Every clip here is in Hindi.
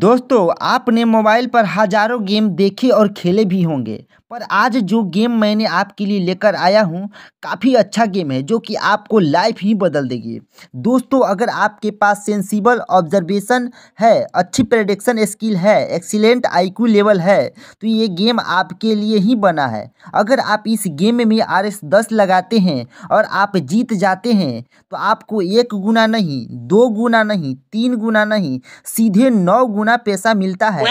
दोस्तों आपने मोबाइल पर हजारों गेम देखे और खेले भी होंगे पर आज जो गेम मैंने आपके लिए लेकर आया हूँ काफ़ी अच्छा गेम है जो कि आपको लाइफ ही बदल देगी दोस्तों अगर आपके पास सेंसिबल ऑब्जर्वेशन है अच्छी प्रडिक्शन स्किल है एक्सीलेंट आईक्यू लेवल है तो ये गेम आपके लिए ही बना है अगर आप इस गेम में आर एस दस लगाते हैं और आप जीत जाते हैं तो आपको एक गुना नहीं दो गुना नहीं तीन गुना नहीं सीधे नौ गुना पैसा मिलता है और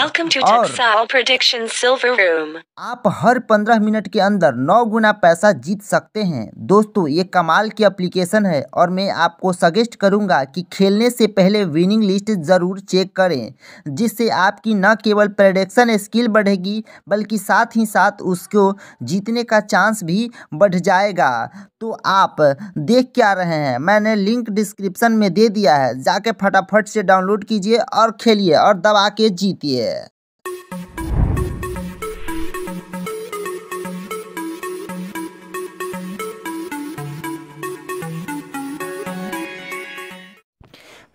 आप हर हर पंद्रह मिनट के अंदर नौ गुना पैसा जीत सकते हैं दोस्तों ये कमाल की एप्लीकेशन है और मैं आपको सजेस्ट करूंगा कि खेलने से पहले विनिंग लिस्ट ज़रूर चेक करें जिससे आपकी न केवल प्रडिक्शन स्किल बढ़ेगी बल्कि साथ ही साथ उसको जीतने का चांस भी बढ़ जाएगा तो आप देख क्या रहे हैं मैंने लिंक डिस्क्रिप्शन में दे दिया है जाके फटाफट से डाउनलोड कीजिए और खेलिए और दबा के जीतिए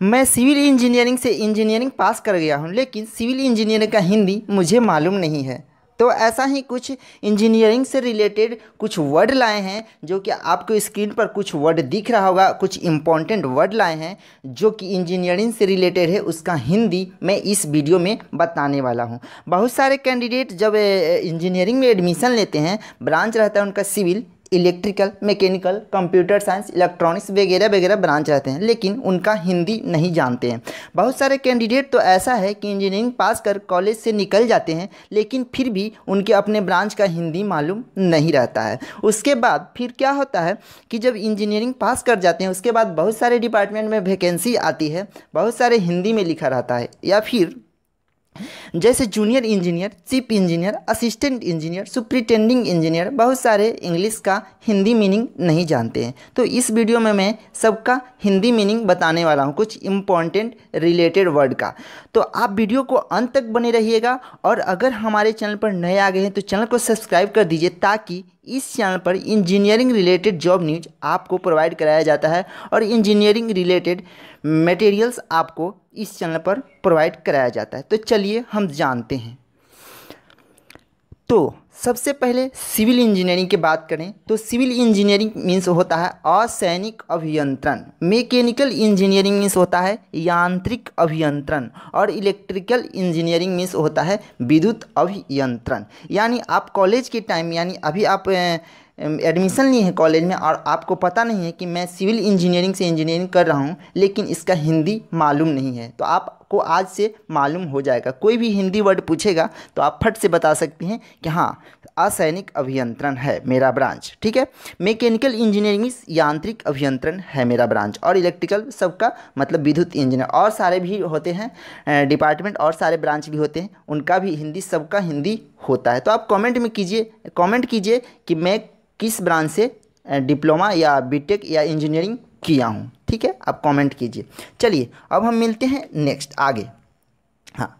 मैं सिविल इंजीनियरिंग से इंजीनियरिंग पास कर गया हूँ लेकिन सिविल इंजीनियरिंग का हिंदी मुझे मालूम नहीं है तो ऐसा ही कुछ इंजीनियरिंग से रिलेटेड कुछ वर्ड लाए हैं जो कि आपको स्क्रीन पर कुछ वर्ड दिख रहा होगा कुछ इम्पॉर्टेंट वर्ड लाए हैं जो कि इंजीनियरिंग से रिलेटेड है उसका हिंदी मैं इस वीडियो में बताने वाला हूं बहुत सारे कैंडिडेट जब इंजीनियरिंग में एडमिशन लेते हैं ब्रांच रहता है उनका civil electrical mechanical computer science electronics वगैरह वगैरह ब्रांच रहते हैं लेकिन उनका हिंदी नहीं जानते हैं बहुत सारे कैंडिडेट तो ऐसा है कि इंजीनियरिंग पास कर कॉलेज से निकल जाते हैं लेकिन फिर भी उनके अपने ब्रांच का हिंदी मालूम नहीं रहता है उसके बाद फिर क्या होता है कि जब इंजीनियरिंग पास कर जाते हैं उसके बाद बहुत सारे डिपार्टमेंट में वैकेंसी आती है बहुत सारे हिंदी में लिखा रहता है या फिर जैसे junior engineer chief engineer assistant engineer superintending engineer बहुत सारे इंग्लिश का हिंदी मीनिंग नहीं जानते हैं तो इस वीडियो में मैं सबका हिंदी मीनिंग बताने वाला हूँ कुछ इम्पॉर्टेंट रिलेटेड वर्ड का तो आप वीडियो को अंत तक बने रहिएगा और अगर हमारे चैनल पर नए आ गए हैं तो चैनल को सब्सक्राइब कर दीजिए ताकि इस चैनल पर इंजीनियरिंग रिलेटेड जॉब न्यूज आपको प्रोवाइड कराया जाता है और इंजीनियरिंग रिलेटेड मटेरियल्स आपको इस चैनल पर प्रोवाइड कराया जाता है तो चलिए हम जानते हैं तो सबसे पहले सिविल इंजीनियरिंग की बात करें तो सिविल इंजीनियरिंग मीन्स होता है असैनिक अभियंत्रण मैकेनिकल इंजीनियरिंग मीन्स होता है यांत्रिक अभियंत्रण और इलेक्ट्रिकल इंजीनियरिंग मीन्स होता है विद्युत अभियंत्रण यानी आप कॉलेज के टाइम यानी अभी आप ए, एडमिशन लिए हैं कॉलेज में और आपको पता नहीं है कि मैं सिविल इंजीनियरिंग से इंजीनियरिंग कर रहा हूँ लेकिन इसका हिंदी मालूम नहीं है तो आपको आज से मालूम हो जाएगा कोई भी हिंदी वर्ड पूछेगा तो आप फट से बता सकते हैं कि हाँ असैनिक अभियंत्रण है मेरा ब्रांच ठीक है मैकेनिकल इंजीनियरिंग यांत्रिक अभियंत्रण है मेरा ब्रांच और इलेक्ट्रिकल सबका मतलब विद्युत इंजीनियर और सारे भी होते हैं डिपार्टमेंट और सारे ब्रांच भी होते हैं उनका भी हिंदी सबका हिंदी होता है तो आप कॉमेंट में कीजिए कॉमेंट कीजिए कि मैं किस ब्रांच से डिप्लोमा या बीटेक या इंजीनियरिंग किया हूँ ठीक है आप कमेंट कीजिए चलिए अब हम मिलते हैं नेक्स्ट आगे हाँ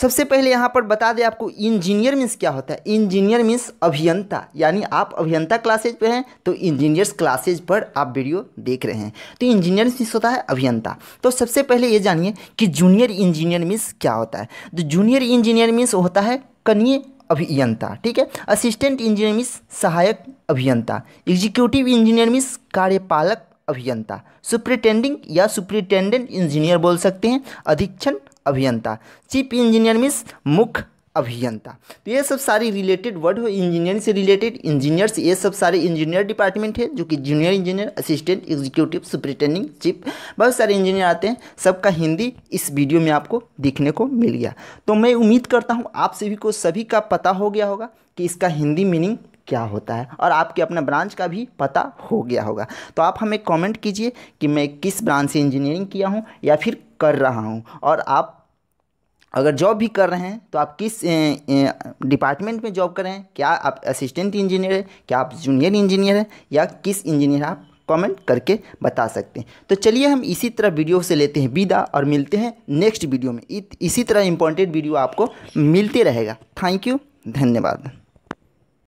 सबसे पहले यहाँ पर बता दें आपको इंजीनियर मीन्स क्या होता है इंजीनियर मीन्स अभियंता यानी आप अभियंता क्लासेज पर हैं तो इंजीनियर्स क्लासेज पर आप वीडियो देख रहे हैं तो इंजीनियर मीन्स होता है अभियंता तो सबसे पहले ये जानिए कि जूनियर इंजीनियर मीन्स क्या होता है तो जूनियर इंजीनियर मीन्स होता है कनिए अभियंता ठीक है असिस्टेंट इंजीनियर मिस सहायक अभियंता एग्जीक्यूटिव इंजीनियर मिस कार्यपालक अभियंता सुप्रिटेंडिंग या सुप्रिटेंडेंट इंजीनियर बोल सकते हैं अधीक्षण अभियंता चीफ इंजीनियर मिस मुख्य अभियंता तो ये सब सारी रिलेटेड वर्ड हो इंजीनियरिंग से रिलेटेड इंजीनियर्स ये सब सारे इंजीनियर डिपार्टमेंट है जो कि junior engineer assistant executive superintending chief बहुत सारे इंजीनियर आते हैं सबका हिंदी इस वीडियो में आपको देखने को मिल गया तो मैं उम्मीद करता हूँ आप सभी को सभी का पता हो गया होगा कि इसका हिंदी मीनिंग क्या होता है और आपके अपना ब्रांच का भी पता हो गया होगा तो आप हमें कमेंट कीजिए कि मैं किस ब्रांच से इंजीनियरिंग किया हूँ या फिर कर रहा हूँ और आप अगर जॉब भी कर रहे हैं तो आप किस डिपार्टमेंट में जॉब कर रहे हैं क्या आप असिस्टेंट इंजीनियर है क्या आप जूनियर इंजीनियर है या किस इंजीनियर आप कमेंट करके बता सकते हैं तो चलिए हम इसी तरह वीडियो से लेते हैं विदा और मिलते हैं नेक्स्ट वीडियो में इसी तरह इम्पोर्टेंट वीडियो आपको मिलते रहेगा थैंक यू धन्यवाद